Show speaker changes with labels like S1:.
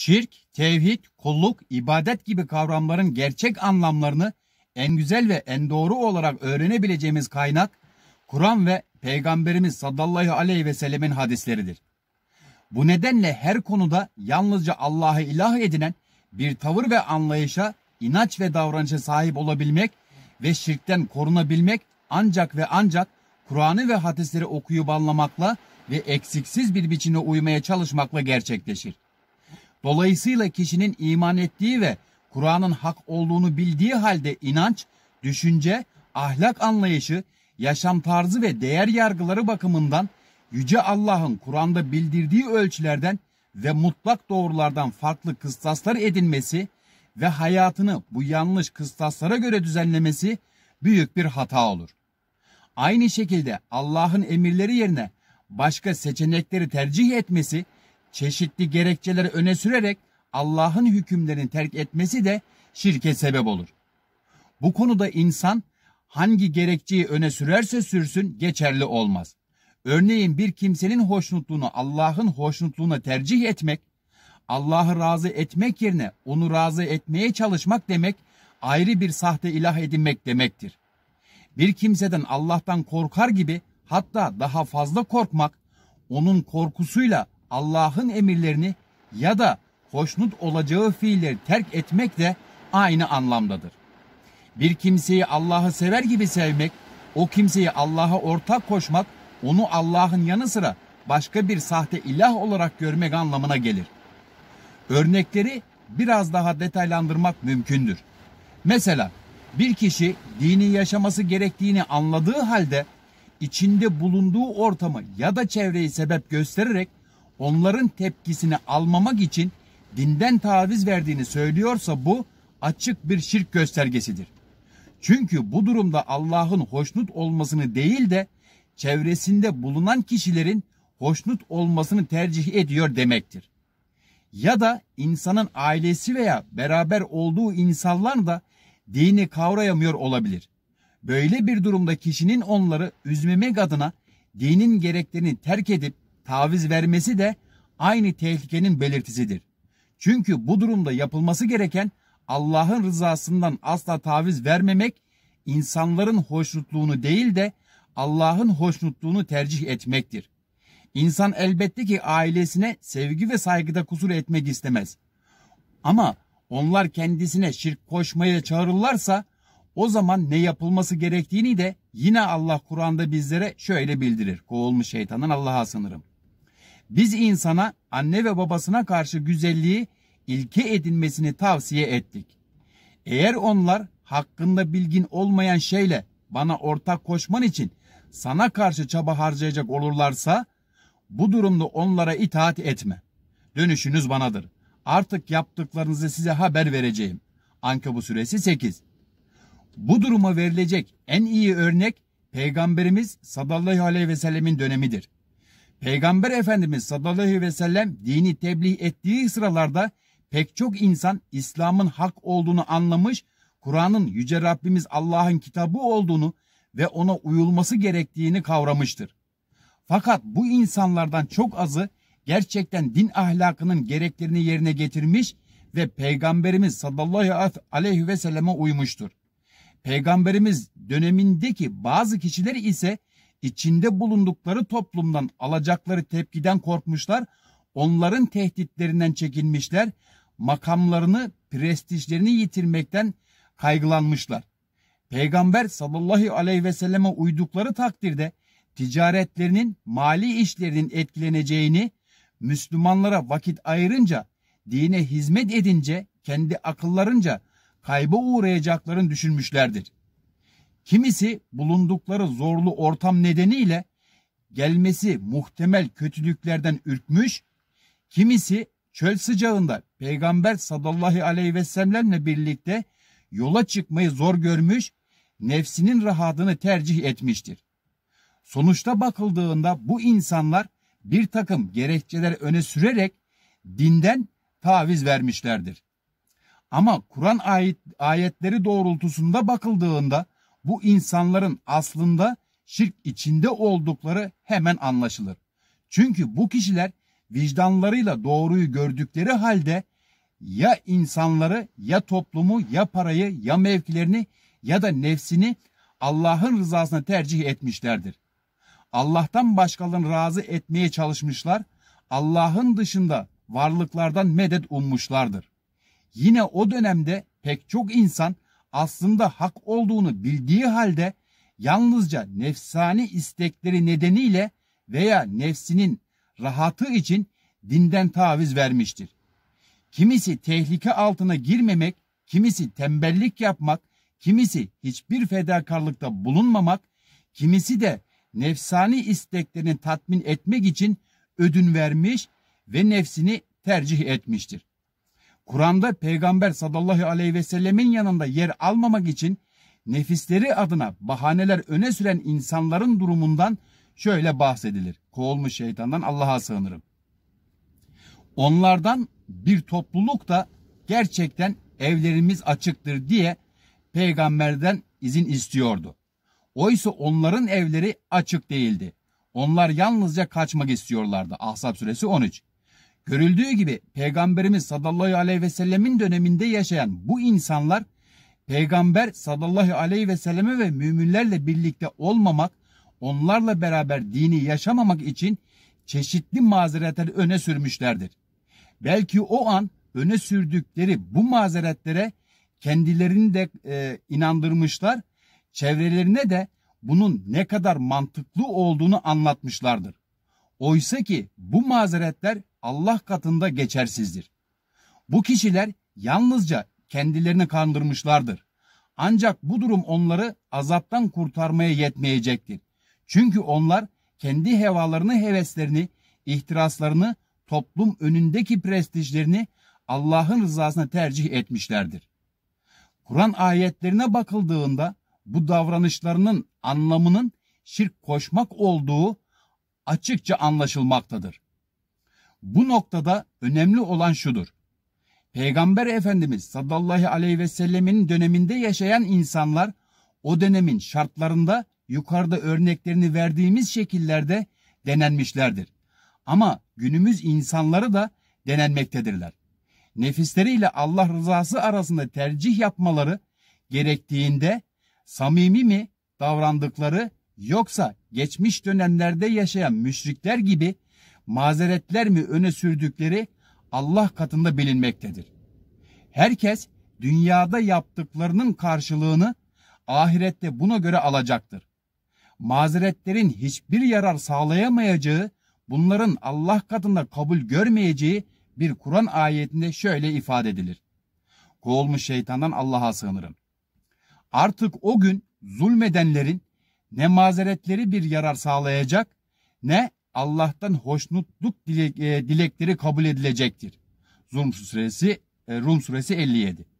S1: Şirk, tevhid, kulluk, ibadet gibi kavramların gerçek anlamlarını en güzel ve en doğru olarak öğrenebileceğimiz kaynak Kur'an ve Peygamberimiz sallallahu aleyhi ve sellemin hadisleridir. Bu nedenle her konuda yalnızca Allah'ı ilah edinen bir tavır ve anlayışa, inanç ve davranışa sahip olabilmek ve şirkten korunabilmek ancak ve ancak Kur'an'ı ve hadisleri okuyup anlamakla ve eksiksiz bir biçimde uymaya çalışmakla gerçekleşir. Dolayısıyla kişinin iman ettiği ve Kur'an'ın hak olduğunu bildiği halde inanç, düşünce, ahlak anlayışı, yaşam tarzı ve değer yargıları bakımından Yüce Allah'ın Kur'an'da bildirdiği ölçülerden ve mutlak doğrulardan farklı kıstaslar edinmesi ve hayatını bu yanlış kıstaslara göre düzenlemesi büyük bir hata olur. Aynı şekilde Allah'ın emirleri yerine başka seçenekleri tercih etmesi çeşitli gerekçeleri öne sürerek Allah'ın hükümlerini terk etmesi de şirke sebep olur. Bu konuda insan hangi gerekçeyi öne sürerse sürsün geçerli olmaz. Örneğin bir kimsenin hoşnutluğunu Allah'ın hoşnutluğuna tercih etmek, Allah'ı razı etmek yerine onu razı etmeye çalışmak demek ayrı bir sahte ilah edinmek demektir. Bir kimseden Allah'tan korkar gibi hatta daha fazla korkmak, onun korkusuyla Allah'ın emirlerini ya da hoşnut olacağı fiilleri terk etmek de aynı anlamdadır. Bir kimseyi Allah'ı sever gibi sevmek, o kimseyi Allah'a ortak koşmak, onu Allah'ın yanı sıra başka bir sahte ilah olarak görmek anlamına gelir. Örnekleri biraz daha detaylandırmak mümkündür. Mesela bir kişi dini yaşaması gerektiğini anladığı halde içinde bulunduğu ortamı ya da çevreyi sebep göstererek onların tepkisini almamak için dinden taviz verdiğini söylüyorsa bu açık bir şirk göstergesidir. Çünkü bu durumda Allah'ın hoşnut olmasını değil de çevresinde bulunan kişilerin hoşnut olmasını tercih ediyor demektir. Ya da insanın ailesi veya beraber olduğu insanlar da dini kavrayamıyor olabilir. Böyle bir durumda kişinin onları üzmemek adına dinin gereklerini terk edip taviz vermesi de aynı tehlikenin belirtisidir. Çünkü bu durumda yapılması gereken Allah'ın rızasından asla taviz vermemek, insanların hoşnutluğunu değil de Allah'ın hoşnutluğunu tercih etmektir. İnsan elbette ki ailesine sevgi ve saygıda kusur etmek istemez. Ama onlar kendisine şirk koşmaya çağırırlarsa o zaman ne yapılması gerektiğini de yine Allah Kur'an'da bizlere şöyle bildirir. Kovulmuş şeytanın Allah'a sınırım. Biz insana anne ve babasına karşı güzelliği ilke edinmesini tavsiye ettik. Eğer onlar hakkında bilgin olmayan şeyle bana ortak koşman için sana karşı çaba harcayacak olurlarsa bu durumda onlara itaat etme. Dönüşünüz banadır. Artık yaptıklarınızı size haber vereceğim. Anka bu süresi 8. Bu duruma verilecek en iyi örnek Peygamberimiz sallallahu aleyhi ve sellemin dönemidir. Peygamber Efendimiz sallallahu aleyhi ve sellem dini tebliğ ettiği sıralarda pek çok insan İslam'ın hak olduğunu anlamış, Kur'an'ın Yüce Rabbimiz Allah'ın kitabı olduğunu ve ona uyulması gerektiğini kavramıştır. Fakat bu insanlardan çok azı gerçekten din ahlakının gereklerini yerine getirmiş ve Peygamberimiz sallallahu aleyhi ve selleme uymuştur. Peygamberimiz dönemindeki bazı kişiler ise içinde bulundukları toplumdan alacakları tepkiden korkmuşlar, onların tehditlerinden çekinmişler, makamlarını, prestijlerini yitirmekten kaygılanmışlar. Peygamber sallallahu aleyhi ve selleme uydukları takdirde ticaretlerinin, mali işlerinin etkileneceğini, Müslümanlara vakit ayırınca, dine hizmet edince, kendi akıllarınca kayba uğrayacaklarını düşünmüşlerdir. Kimisi bulundukları zorlu ortam nedeniyle gelmesi muhtemel kötülüklerden ürkmüş, kimisi çöl sıcağında Peygamber sallallahu aleyhi ve sellemle birlikte yola çıkmayı zor görmüş, nefsinin rahatını tercih etmiştir. Sonuçta bakıldığında bu insanlar bir takım gerekçeler öne sürerek dinden taviz vermişlerdir. Ama Kur'an ayet, ayetleri doğrultusunda bakıldığında bu insanların aslında şirk içinde oldukları hemen anlaşılır. Çünkü bu kişiler vicdanlarıyla doğruyu gördükleri halde ya insanları ya toplumu ya parayı ya mevkilerini ya da nefsini Allah'ın rızasına tercih etmişlerdir. Allah'tan başkalarını razı etmeye çalışmışlar, Allah'ın dışında varlıklardan medet ummuşlardır. Yine o dönemde pek çok insan aslında hak olduğunu bildiği halde yalnızca nefsani istekleri nedeniyle veya nefsinin rahatı için dinden taviz vermiştir. Kimisi tehlike altına girmemek, kimisi tembellik yapmak, kimisi hiçbir fedakarlıkta bulunmamak, kimisi de nefsani isteklerini tatmin etmek için ödün vermiş ve nefsini tercih etmiştir. Kur'an'da Peygamber sallallahu aleyhi ve sellemin yanında yer almamak için nefisleri adına bahaneler öne süren insanların durumundan şöyle bahsedilir. Kovulmuş şeytandan Allah'a sığınırım. Onlardan bir topluluk da gerçekten evlerimiz açıktır diye peygamberden izin istiyordu. Oysa onların evleri açık değildi. Onlar yalnızca kaçmak istiyorlardı. Ahzab suresi 13. Görüldüğü gibi Peygamberimiz sallallahu aleyhi ve sellemin döneminde yaşayan bu insanlar Peygamber sallallahu aleyhi ve selleme ve müminlerle birlikte olmamak, onlarla beraber dini yaşamamak için çeşitli mazeretleri öne sürmüşlerdir. Belki o an öne sürdükleri bu mazeretlere kendilerini de e, inandırmışlar, çevrelerine de bunun ne kadar mantıklı olduğunu anlatmışlardır. Oysa ki bu mazeretler Allah katında geçersizdir. Bu kişiler yalnızca kendilerini kandırmışlardır. Ancak bu durum onları azaptan kurtarmaya yetmeyecektir. Çünkü onlar kendi hevalarını, heveslerini, ihtiraslarını, toplum önündeki prestijlerini Allah'ın rızasına tercih etmişlerdir. Kur'an ayetlerine bakıldığında bu davranışlarının anlamının şirk koşmak olduğu açıkça anlaşılmaktadır. Bu noktada önemli olan şudur. Peygamber Efendimiz sallallahu aleyhi ve sellemin döneminde yaşayan insanlar o dönemin şartlarında yukarıda örneklerini verdiğimiz şekillerde denenmişlerdir. Ama günümüz insanları da denenmektedirler. Nefisleriyle Allah rızası arasında tercih yapmaları gerektiğinde samimi mi davrandıkları yoksa geçmiş dönemlerde yaşayan müşrikler gibi mazeretler mi öne sürdükleri Allah katında bilinmektedir. Herkes dünyada yaptıklarının karşılığını ahirette buna göre alacaktır. Mazeretlerin hiçbir yarar sağlayamayacağı, bunların Allah katında kabul görmeyeceği bir Kur'an ayetinde şöyle ifade edilir. Kovulmuş şeytandan Allah'a sığınırım. Artık o gün zulmedenlerin ne mazeretleri bir yarar sağlayacak ne Allah'tan hoşnutluk dilek, e, dilekleri kabul edilecektir. Rum suresi e, Rum suresi 57.